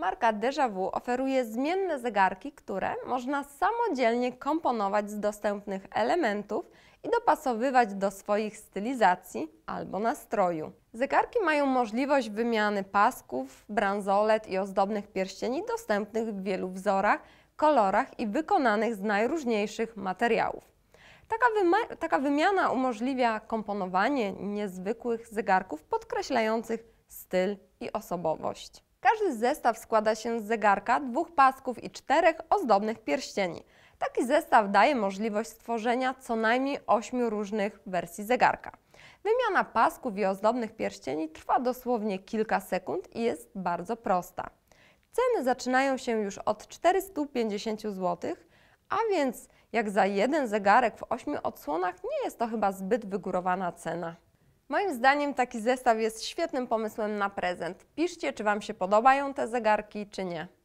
Marka Deja Vu oferuje zmienne zegarki, które można samodzielnie komponować z dostępnych elementów i dopasowywać do swoich stylizacji albo nastroju. Zegarki mają możliwość wymiany pasków, bransolet i ozdobnych pierścieni dostępnych w wielu wzorach, kolorach i wykonanych z najróżniejszych materiałów. Taka, taka wymiana umożliwia komponowanie niezwykłych zegarków podkreślających styl i osobowość. Każdy zestaw składa się z zegarka, dwóch pasków i czterech ozdobnych pierścieni. Taki zestaw daje możliwość stworzenia co najmniej ośmiu różnych wersji zegarka. Wymiana pasków i ozdobnych pierścieni trwa dosłownie kilka sekund i jest bardzo prosta. Ceny zaczynają się już od 450 zł, a więc jak za jeden zegarek w ośmiu odsłonach nie jest to chyba zbyt wygórowana cena. Moim zdaniem taki zestaw jest świetnym pomysłem na prezent. Piszcie, czy Wam się podobają te zegarki, czy nie.